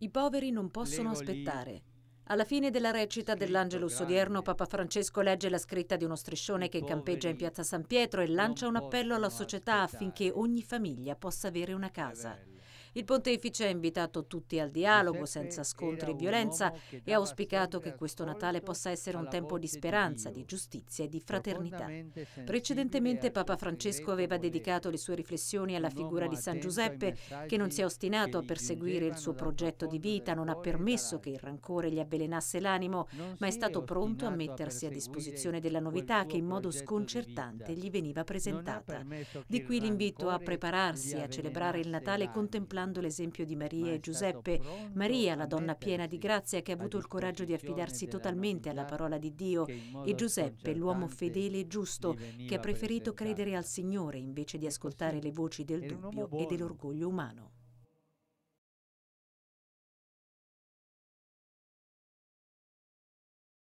I poveri non possono aspettare. Alla fine della recita dell'Angelus odierno, Papa Francesco legge la scritta di uno striscione che campeggia in piazza San Pietro e lancia un appello alla società affinché ogni famiglia possa avere una casa. Il pontefice ha invitato tutti al dialogo senza scontri e violenza e ha auspicato che questo Natale possa essere un tempo di speranza, di giustizia e di fraternità. Precedentemente Papa Francesco aveva dedicato le sue riflessioni alla figura di San Giuseppe che non si è ostinato a perseguire il suo progetto di vita, non ha permesso che il rancore gli avvelenasse l'animo, ma è stato pronto a mettersi a disposizione della novità che in modo sconcertante gli veniva presentata. Di qui l'invito a prepararsi a celebrare il Natale contemplando imitando l'esempio di Maria e Giuseppe. Maria, la donna piena di grazia che ha avuto il coraggio di affidarsi totalmente alla parola di Dio, e Giuseppe, l'uomo fedele e giusto, che ha preferito credere al Signore invece di ascoltare le voci del dubbio e dell'orgoglio umano.